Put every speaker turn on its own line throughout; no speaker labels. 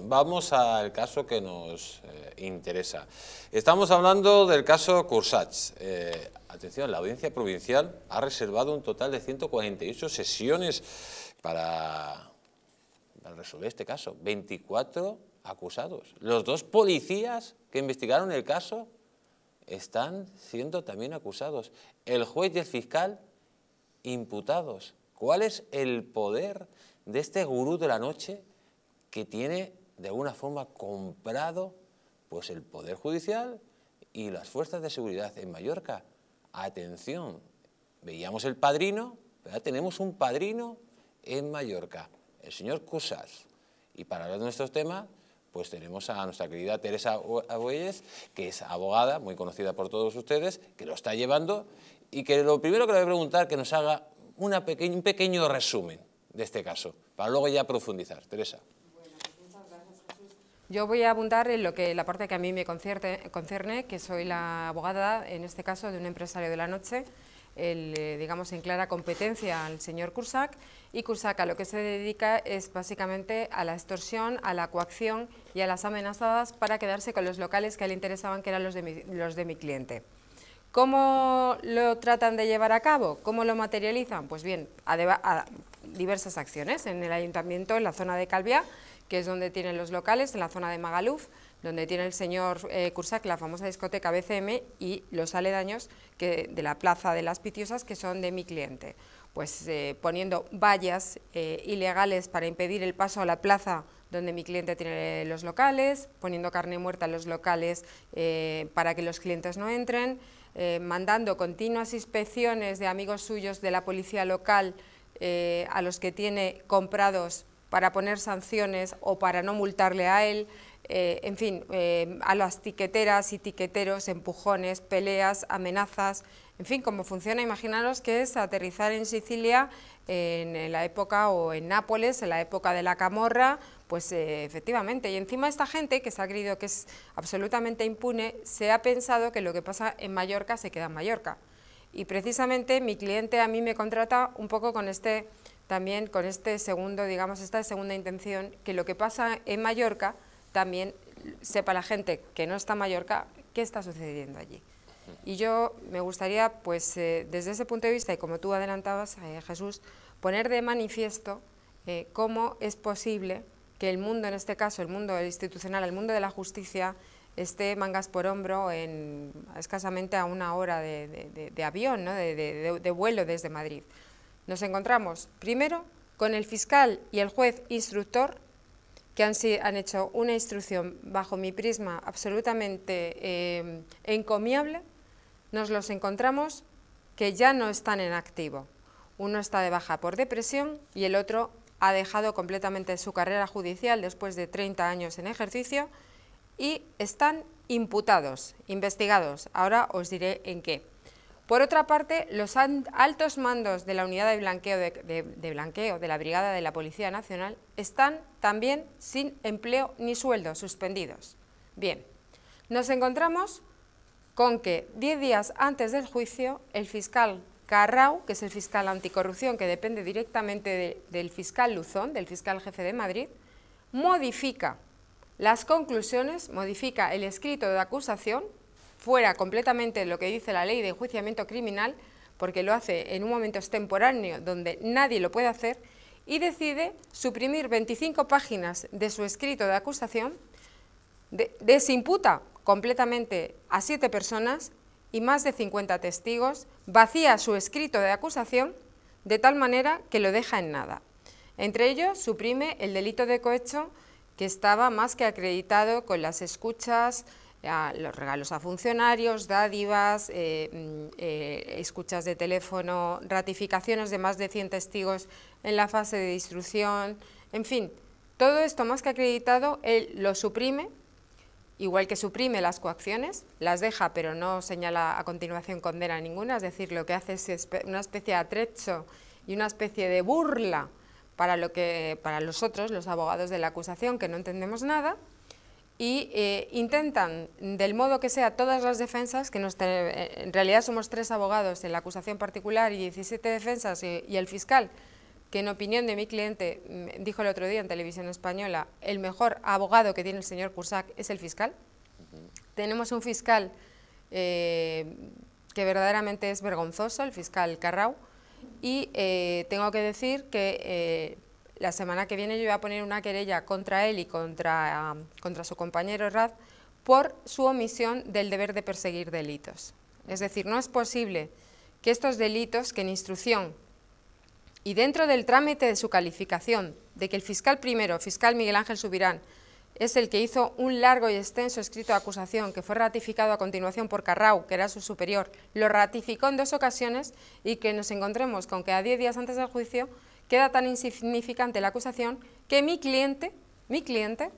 Vamos al caso que nos eh, interesa. Estamos hablando del caso Cursach. Eh, atención, la audiencia provincial ha reservado un total de 148 sesiones para resolver este caso. 24 acusados. Los dos policías que investigaron el caso están siendo también acusados. El juez y el fiscal imputados. ¿Cuál es el poder de este gurú de la noche que tiene de alguna forma comprado pues el Poder Judicial y las fuerzas de seguridad en Mallorca. Atención, veíamos el padrino, tenemos un padrino en Mallorca, el señor Cusas. Y para hablar de nuestros temas, pues tenemos a nuestra querida Teresa Abuelles que es abogada, muy conocida por todos ustedes, que lo está llevando y que lo primero que le voy a preguntar que nos haga un pequeño resumen de este caso, para luego ya profundizar. Teresa.
Yo voy a abundar en lo que la parte que a mí me concierne, que soy la abogada, en este caso, de un empresario de la noche, eh, digamos, en clara competencia al señor Cursac, y Cursac a lo que se dedica es básicamente a la extorsión, a la coacción y a las amenazadas para quedarse con los locales que le interesaban, que eran los de mi, cliente. ¿Cómo lo tratan de llevar a cabo? ¿Cómo lo materializan? Pues bien, a, a diversas acciones en el ayuntamiento, en la zona de Calviá, que es donde tienen los locales, en la zona de Magaluf, donde tiene el señor eh, Cursac la famosa discoteca BCM y los aledaños de la Plaza de las Pitiosas, que son de mi cliente. Pues eh, poniendo vallas eh, ilegales para impedir el paso a la plaza donde mi cliente tiene los locales, poniendo carne muerta en los locales para que los clientes no entren, mandando continuas inspecciones de amigos suyos de la policía local a los que tiene comprados para poner sanciones o para no multarle a él, eh, en fin, eh, a las tiqueteras y tiqueteros, empujones, peleas, amenazas, en fin, como funciona, imaginaros que es aterrizar en Sicilia en, la época, o en Nápoles, en la época de la camorra, pues eh, efectivamente, y encima esta gente que se ha creído que es absolutamente impune, se ha pensado que lo que pasa en Mallorca se queda en Mallorca. Y precisamente mi cliente a mí me contrata un poco con este también con este segundo, digamos, esta segunda intención, que lo que pasa en Mallorca también sepa la gente que no está en Mallorca qué está sucediendo allí. Y yo me gustaría, pues eh, desde ese punto de vista, y como tú adelantabas, eh, Jesús, poner de manifiesto eh, cómo es posible que el mundo, en este caso, el mundo institucional, el mundo de la justicia, esté mangas por hombro en escasamente a una hora de, avión, ¿no? de vuelo desde Madrid. Nos encontramos, primero, con el fiscal y el juez instructor, que han, hecho una instrucción bajo mi prisma absolutamente eh, encomiable, nos los encontramos que ya no están en activo. Uno está de baja por depresión y el otro ha dejado completamente su carrera judicial después de 30 años en ejercicio y están imputados, investigados. Ahora os diré en qué. Por otra parte, los altos mandos de la unidad de blanqueo de, la Brigada de la Policía Nacional están también sin empleo ni sueldo, suspendidos. Bien, nos encontramos con que 10 días antes del juicio, el fiscal Carrau, que es el fiscal anticorrupción que depende directamente del fiscal Luzón, del fiscal jefe de Madrid, modifica las conclusiones, modifica el escrito de acusación fuera completamente lo que dice la ley de enjuiciamiento criminal, porque lo hace en un momento extemporáneo donde nadie lo puede hacer, y decide suprimir 25 páginas de su escrito de acusación, desimputa completamente a siete personas y más de 50 testigos, vacía su escrito de acusación de tal manera que lo deja en nada. Entre ellos, suprime el delito de cohecho que estaba más que acreditado con las escuchas, los regalos a funcionarios, dádivas, eh, mm, eh, escuchas de teléfono, ratificaciones de más de 100 testigos en la fase de instrucción, en fin, todo esto más que acreditado, él lo suprime, igual que suprime las coacciones, las deja pero no señala a continuación condena ninguna, es decir, lo que hace es una especie de atrecho y una especie de burla para, lo que, para los otros, los abogados de la acusación, que no entendemos nada, y eh, intentan, del modo que sea, todas las defensas, que eh, en realidad somos tres abogados en la acusación particular y 17 defensas y, el fiscal, que en opinión de mi cliente, mm, dijo el otro día en Televisión Española, el mejor abogado que tiene el señor Cursac es el fiscal. Tenemos un fiscal eh, que verdaderamente es vergonzoso, el fiscal Carrao, y tengo que decir que la semana que viene yo voy a poner una querella contra él y contra, um, su compañero Raz por su omisión del deber de perseguir delitos. Es decir, no es posible que estos delitos que en instrucción y dentro del trámite de su calificación, de que el fiscal primero, fiscal Miguel Ángel Subirán, es el que hizo un largo y extenso escrito de acusación que fue ratificado a continuación por Carrau, que era su superior, lo ratificó en dos ocasiones y que nos encontremos con que a diez días antes del juicio queda tan insignificante la acusación que mi cliente, mi cliente,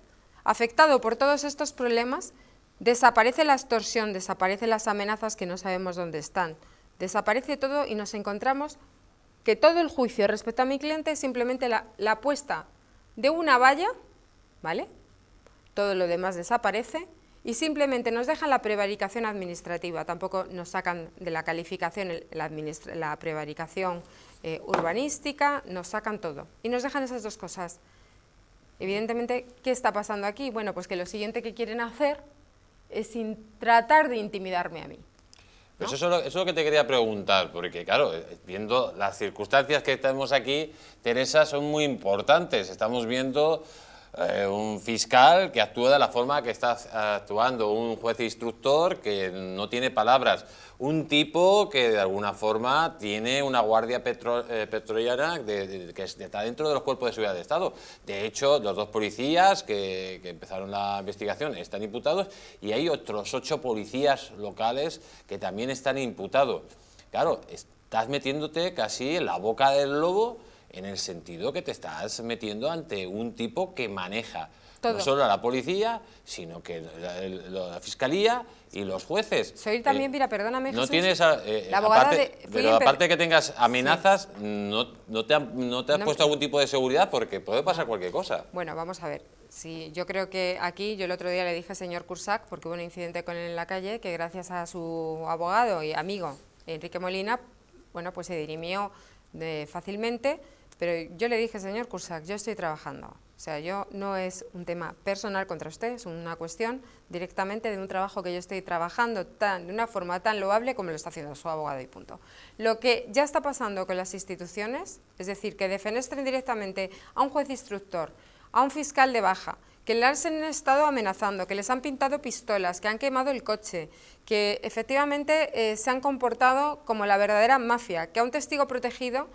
afectado por todos estos problemas, desaparece la extorsión, desaparecen las amenazas que no sabemos dónde están, desaparece todo y nos encontramos que todo el juicio respecto a mi cliente es simplemente la, puesta de una valla, ¿vale? Todo lo demás desaparece y simplemente nos dejan la prevaricación administrativa, tampoco nos sacan de la calificación la, la, prevaricación eh, urbanística, nos sacan todo y nos dejan esas dos cosas. Evidentemente, ¿qué está pasando aquí? Bueno, pues que lo siguiente que quieren hacer es sin tratar de intimidarme a mí.
eso es, lo, que te quería preguntar, porque claro, eh, viendo las circunstancias que tenemos aquí, Teresa, son muy importantes. Estamos viendo eh, un fiscal que actúa de la forma que está actuando, un juez instructor que no tiene palabras, un tipo que de alguna forma tiene una guardia eh, petrolera que está dentro de los cuerpos de seguridad de Estado. De hecho, los dos policías que, que empezaron la investigación están imputados y hay otros ocho policías locales que también están imputados. Claro, estás metiéndote casi en la boca del lobo en el sentido que te estás metiendo ante un tipo que maneja no solo a la policía, sino que la, la, fiscalía y los jueces. Soy también,
mira, eh, perdóname, No tienes,
pero eh, aparte de que tengas amenazas, no, te, has puesto algún tipo de seguridad porque puede pasar cualquier cosa.
Bueno, vamos a ver. si yo creo que aquí, yo el otro día le dije al señor Cursac, porque hubo un incidente con él en la calle, que gracias a su abogado y amigo, Enrique Molina, bueno, pues se dirimió de, fácilmente pero yo le dije, señor Cursac, yo estoy trabajando. O sea, yo no es un tema personal contra usted, es una cuestión directamente de un trabajo que yo estoy trabajando de una forma tan loable como lo está haciendo su abogado y punto. Lo que ya está pasando con las instituciones, es decir, que defenestren directamente a un juez instructor, a un fiscal de baja, que le han estado amenazando, que les han pintado pistolas, que han quemado el coche, que efectivamente eh, se han comportado como la verdadera mafia, que a un testigo protegido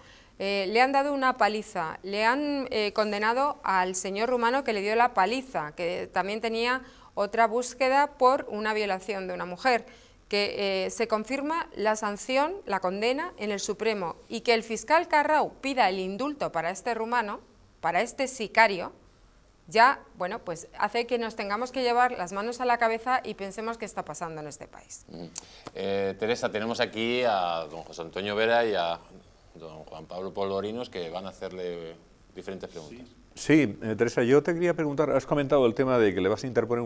eh, le han dado una paliza, le han eh, condenado al señor rumano que le dio la paliza, que también tenía otra búsqueda por una violación de una mujer, que eh, se confirma la sanción, la condena en el Supremo y que el fiscal Carrau pida el indulto para este rumano, para este sicario, ya, bueno, pues hace que nos tengamos que llevar las manos a la cabeza y pensemos qué está pasando en este país. Mm.
Teresa, tenemos aquí a don José Antonio Vera y a Juan Pablo Polvorinos, que van a hacerle diferentes preguntas.
Sí, eh, Teresa, yo te quería preguntar, has comentado el tema de que le vas a interponer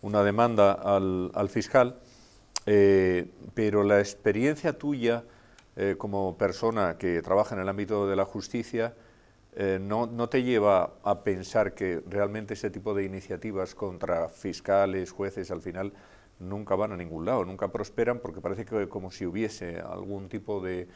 una, demanda al, fiscal, eh, pero la experiencia tuya eh, como persona que trabaja en el ámbito de la justicia no, no te lleva a pensar que realmente ese tipo de iniciativas contra fiscales, jueces, al final nunca van a ningún lado, nunca prosperan, porque parece que como si hubiese algún tipo de,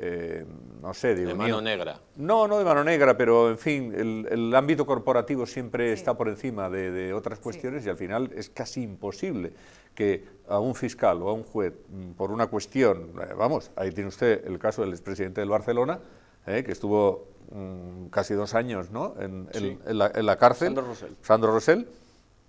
eh, no sé, digo... De mano, negra. No, no de mano negra, pero en fin, el, ámbito corporativo siempre está por encima de, otras cuestiones y al final es casi imposible que a un fiscal o a un juez, mm, por una cuestión, eh, vamos, ahí tiene usted el caso del expresidente del Barcelona, eh, que estuvo mm, casi dos años ¿no? en, la, cárcel, Sandro Rosell, Sandro Rosell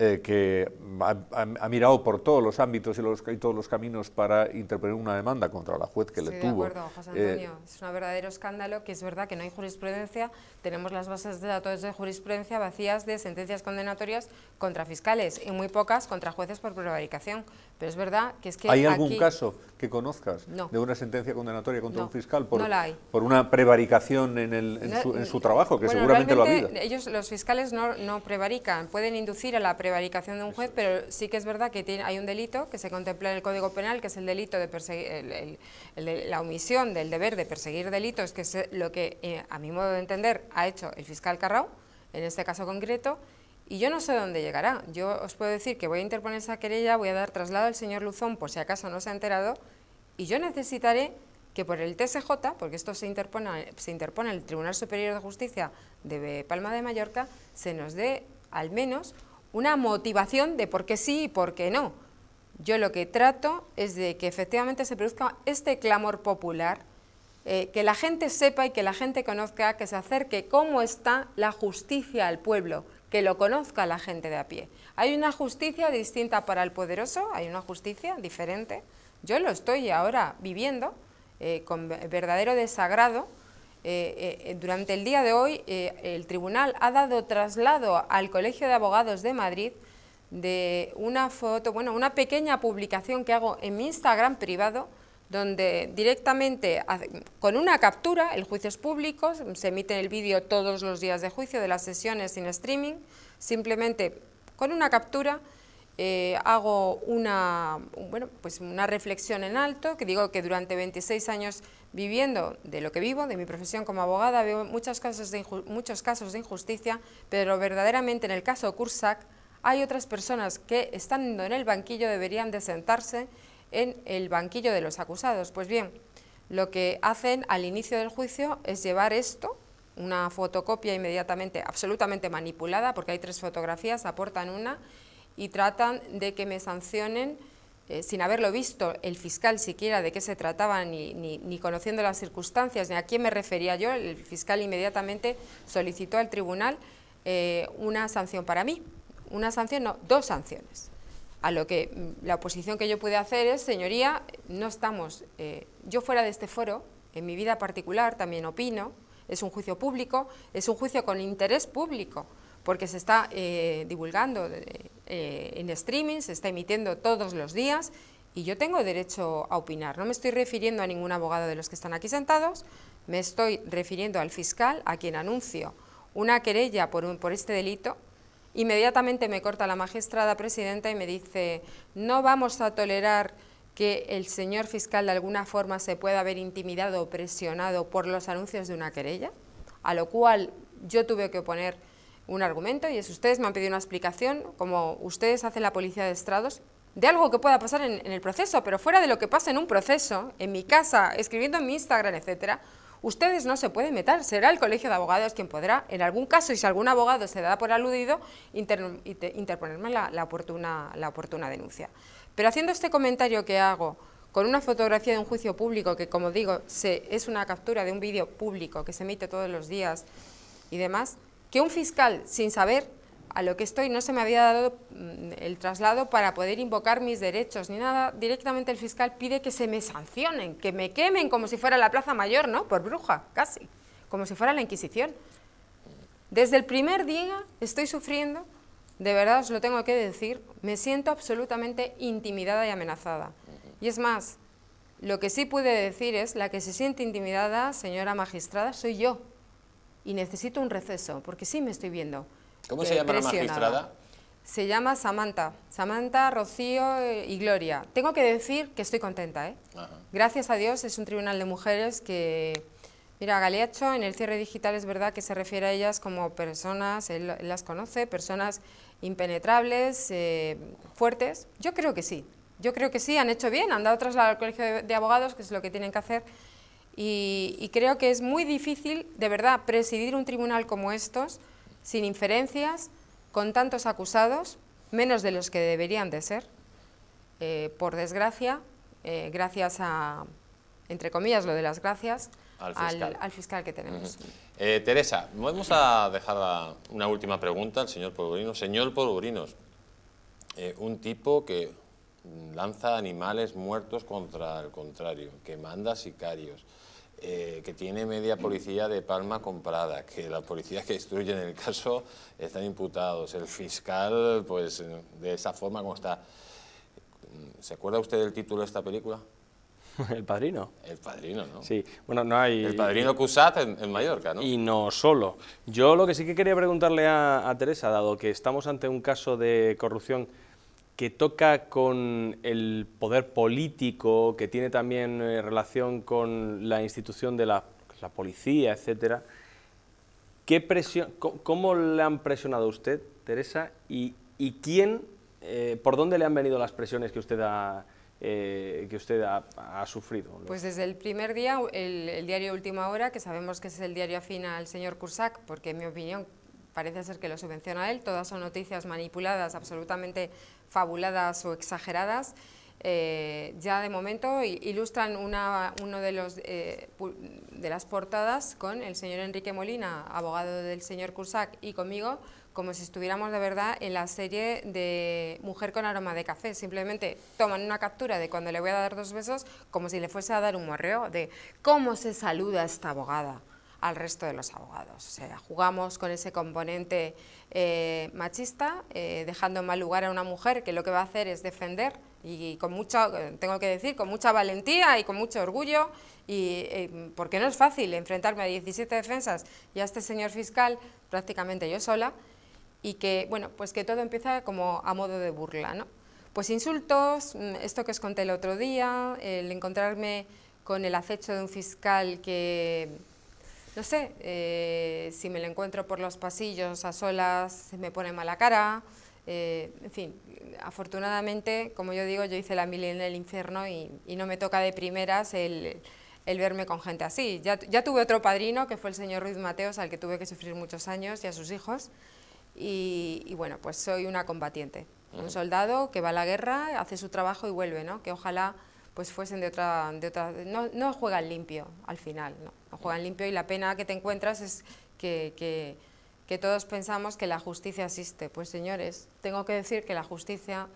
eh, que ha, mirado por todos los ámbitos y, los, y, todos los caminos para interponer una demanda contra la juez que le de tuvo. Acuerdo, José eh, Antonio.
es un verdadero escándalo que es verdad que no hay jurisprudencia. Tenemos las bases de datos de jurisprudencia vacías de sentencias condenatorias contra fiscales y muy pocas contra jueces por prevaricación. Pero es verdad que es que... ¿Hay algún caso
que conozcas de una sentencia condenatoria contra un fiscal por, una prevaricación en, su, eh, trabajo, que seguramente lo ha habido?
Ellos, los fiscales no, prevarican, pueden inducir a la prevaricación de un juez, pero sí que es verdad que hay un delito que se contempla en el Código Penal, que es el delito de perseguir, la omisión del deber de perseguir delitos, que es lo que, eh, a mi modo de entender, ha hecho el fiscal Carrao, en este caso concreto, y yo no sé dónde llegará. Yo os puedo decir que voy a interponer esa querella, voy a dar traslado al señor Luzón por si acaso no se ha enterado, y yo necesitaré que por el TSJ, porque esto se interpone, se el Tribunal Superior de Justicia de Palma de Mallorca, se nos dé al menos una motivación de por qué sí y por qué no. Yo lo que trato es de que efectivamente se produzca este clamor popular, eh, que la gente sepa y que la gente conozca, que se acerque cómo está la justicia al pueblo, que lo conozca la gente de a pie. Hay una justicia distinta para el poderoso, hay una justicia diferente. Yo lo estoy ahora viviendo eh, con verdadero desagrado. Eh, eh, durante el día de hoy el tribunal ha dado traslado al Colegio de Abogados de Madrid de una foto, bueno, una pequeña publicación que hago en mi Instagram privado donde directamente con una captura, el juicio es público, se emite el vídeo todos los días de juicio de las sesiones sin streaming, simplemente con una captura eh, hago una, bueno, pues una reflexión en alto, que digo que durante 26 años viviendo de lo que vivo, de mi profesión como abogada, veo muchos casos de, muchos casos de injusticia, pero verdaderamente en el caso Cursac hay otras personas que estando en el banquillo deberían de sentarse en el banquillo de los acusados. Pues bien, lo que hacen al inicio del juicio es llevar esto, una fotocopia inmediatamente absolutamente manipulada, porque hay tres fotografías, aportan una, y tratan de que me sancionen eh, sin haberlo visto el fiscal siquiera de qué se trataba, ni, ni, conociendo las circunstancias, ni a quién me refería yo, el fiscal inmediatamente solicitó al tribunal eh, una sanción para mí. Una sanción, no, dos sanciones. A lo que mm, la oposición que yo pude hacer es, señoría, no estamos, eh, yo fuera de este foro, en mi vida particular también opino, es un juicio público, es un juicio con interés público, porque se está eh, divulgando eh, en streaming, se está emitiendo todos los días y yo tengo derecho a opinar. No me estoy refiriendo a ningún abogado de los que están aquí sentados, me estoy refiriendo al fiscal a quien anuncio una querella por, por este delito Inmediatamente me corta la magistrada presidenta y me dice, no vamos a tolerar que el señor fiscal de alguna forma se pueda haber intimidado o presionado por los anuncios de una querella, a lo cual yo tuve que poner un argumento y es ustedes me han pedido una explicación, como ustedes hacen la policía de estrados, de algo que pueda pasar en, en el proceso, pero fuera de lo que pasa en un proceso, en mi casa, escribiendo en mi Instagram, etcétera, Ustedes no se pueden meter, será el colegio de abogados quien podrá, en algún caso, y si algún abogado se da por aludido, interponerme la, oportuna, denuncia. Pero haciendo este comentario que hago con una fotografía de un juicio público que, como digo, es una captura de un vídeo público que se emite todos los días y demás, que un fiscal, sin saber a lo que estoy no se me había dado mm, el traslado para poder invocar mis derechos ni nada. Directamente el fiscal pide que se me sancionen, que me quemen como si fuera la Plaza Mayor, ¿no? Por bruja, casi, como si fuera la Inquisición. Desde el primer día estoy sufriendo, de verdad os lo tengo que decir, me siento absolutamente intimidada y amenazada. Y es más, lo que sí puedo decir es, la que se siente intimidada, señora magistrada, soy yo. Y necesito un receso, porque sí me estoy viendo ¿Cómo se llama la magistrada? Se llama Samantha. Samantha, Rocío eh, y Gloria. Tengo que decir que estoy contenta. ¿eh? Gracias a Dios es un tribunal de mujeres que... Mira, Galeacho en el cierre digital es verdad que se refiere a ellas como personas, él, las conoce, personas impenetrables, eh, fuertes. Yo creo que sí. Yo creo que sí, han hecho bien, han dado traslado al Colegio de, Abogados, que es lo que tienen que hacer. Y, y creo que es muy difícil, de verdad, presidir un tribunal como estos sin inferencias, con tantos acusados, menos de los que deberían de ser, eh, por desgracia, eh, gracias a, entre comillas, lo de las gracias, al fiscal, que tenemos.
Eh, Teresa, vamos a dejar una última pregunta al señor Polvorinos. Señor Polvorinos, un tipo que lanza animales muertos contra el contrario, que manda sicarios, eh, que tiene media policía de Palma comprada, que las policías que en el caso están imputados, el fiscal, pues de esa forma como está. ¿Se acuerda usted del título de esta película? El padrino. El padrino, ¿no? Sí, bueno, no hay... El padrino Cusat en, Mallorca, ¿no? Y no solo. Yo lo que sí que quería preguntarle a, a Teresa, dado que estamos ante un caso de corrupción que toca con el poder político, que tiene también eh, relación con la institución de la, policía, etcétera. ¿Qué presión, ¿Cómo le han presionado a usted, Teresa? ¿Y, quién, eh, por dónde le han venido las presiones que usted ha, eh, que usted ha,
sufrido? Pues
desde el primer día, el, diario Última Hora, que sabemos que es el diario afín al señor Cursac, porque en mi opinión parece ser que lo subvenciona él, todas son noticias manipuladas, absolutamente fabuladas o exageradas, eh, ya de momento ilustran una, uno de, los, eh, de las portadas con el señor Enrique Molina, abogado del señor Cursac y conmigo, como si estuviéramos de verdad en la serie de Mujer con aroma de café. Simplemente toman una captura de cuando le voy a dar dos besos, como si le fuese a dar un morreo, de cómo se saluda esta abogada al resto de los abogados. O sea, jugamos con ese componente eh, machista, eh, dejando en mal lugar a una mujer que lo que va a hacer es defender y con mucha, tengo que decir, con mucha valentía y con mucho orgullo, y eh, porque no es fácil enfrentarme a 17 defensas y a este señor fiscal prácticamente yo sola, y que, bueno, pues que todo empieza como a modo de burla, ¿no? Pues insultos, mm, esto que os conté el otro día, el encontrarme con el acecho de un fiscal que no sé, eh, si me lo encuentro por los pasillos a solas, me pone mala cara, eh, en fin, afortunadamente, como yo digo, yo hice la mil en el infierno y, no me toca de primeras el, verme con gente así. Ya, tuve otro padrino, que fue el señor Ruiz Mateos, al que tuve que sufrir muchos años, y a sus hijos, y, bueno, pues soy una combatiente, un soldado que va a la guerra, hace su trabajo y vuelve, ¿no? Que ojalá pues fuesen de otra... De otra no, no juegan limpio al final, no, no juegan limpio y la pena que te encuentras es que, todos pensamos que la justicia existe. Pues señores, tengo que decir que la justicia,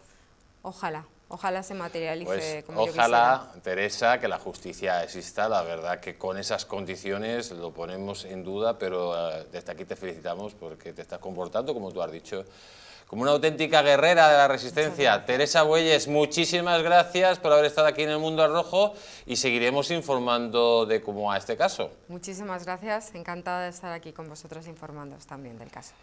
ojalá, Ojalá se materialice pues como yo como Ojalá,
Teresa, que la justicia exista. La verdad que con esas condiciones lo ponemos en duda, pero eh, desde aquí te felicitamos porque te estás comportando, como tú has dicho, como una auténtica guerrera de la resistencia. Teresa Bueyes, muchísimas gracias por haber estado aquí en el Mundo Rojo y seguiremos informando de cómo a este caso.
Muchísimas gracias, encantada de estar aquí con vosotros informándoos también del caso.